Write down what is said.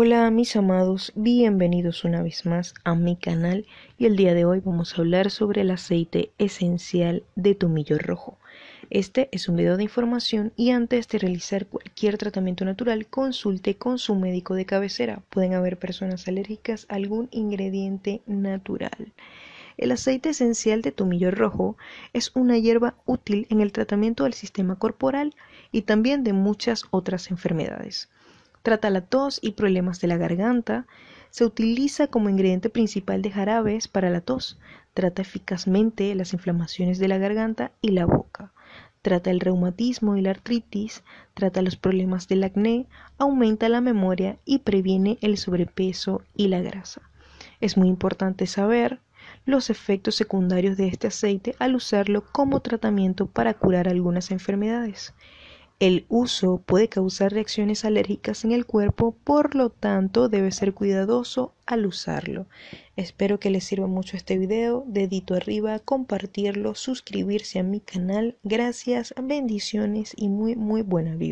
Hola mis amados, bienvenidos una vez más a mi canal y el día de hoy vamos a hablar sobre el aceite esencial de tomillo rojo. Este es un video de información y antes de realizar cualquier tratamiento natural consulte con su médico de cabecera. Pueden haber personas alérgicas a algún ingrediente natural. El aceite esencial de tomillo rojo es una hierba útil en el tratamiento del sistema corporal y también de muchas otras enfermedades. Trata la tos y problemas de la garganta. Se utiliza como ingrediente principal de jarabes para la tos. Trata eficazmente las inflamaciones de la garganta y la boca. Trata el reumatismo y la artritis, trata los problemas del acné, aumenta la memoria y previene el sobrepeso y la grasa. Es muy importante saber los efectos secundarios de este aceite al usarlo como tratamiento para curar algunas enfermedades. El uso puede causar reacciones alérgicas en el cuerpo, por lo tanto debe ser cuidadoso al usarlo. Espero que les sirva mucho este video, dedito arriba, compartirlo, suscribirse a mi canal. Gracias, bendiciones y muy muy buena vida.